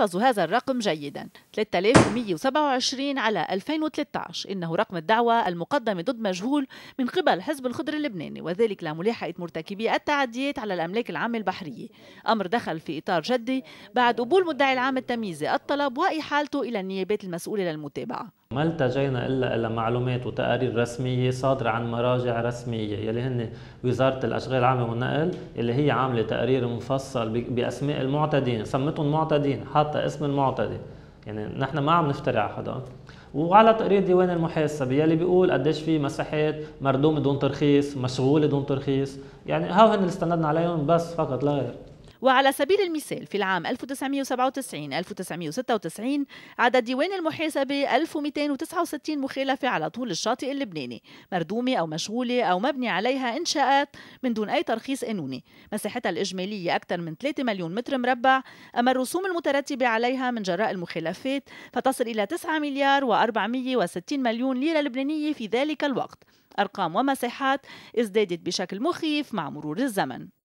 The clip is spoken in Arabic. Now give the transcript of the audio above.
احفظوا هذا الرقم جيدا 3127 على 2013 إنه رقم الدعوة المقدمة ضد مجهول من قبل حزب الخضر اللبناني وذلك لملاحقة مرتكبي التعديات على الأملاك العامة البحرية أمر دخل في إطار جدي بعد قبول مدعي العام التمييزي الطلب وإحالته إلى النيابات المسؤولة للمتابعة ما التجينا الا الى معلومات وتقارير رسميه صادره عن مراجع رسميه يلي هن وزاره الاشغال العامه والنقل اللي هي عامله تقرير مفصل باسماء المعتدين سمتهم معتدين حاطه اسم المعتدي يعني نحن ما عم نفترع حدا وعلى تقرير ديوان المحاسبه يلي بيقول قديش في مساحات مردومه دون ترخيص مشغوله دون ترخيص يعني هاو هن اللي استندنا عليهم بس فقط لا غير وعلى سبيل المثال في العام 1997 1996 عدد ديوان المحاسبة 1269 مخالفة على طول الشاطئ اللبناني مردومة أو مشغولة أو مبني عليها إنشاءات من دون أي ترخيص قانوني مساحتها الإجمالية أكثر من 3 مليون متر مربع أما الرسوم المترتبة عليها من جراء المخالفات فتصل إلى 9 مليار و460 مليون ليرة لبنانية في ذلك الوقت أرقام ومساحات ازدادت بشكل مخيف مع مرور الزمن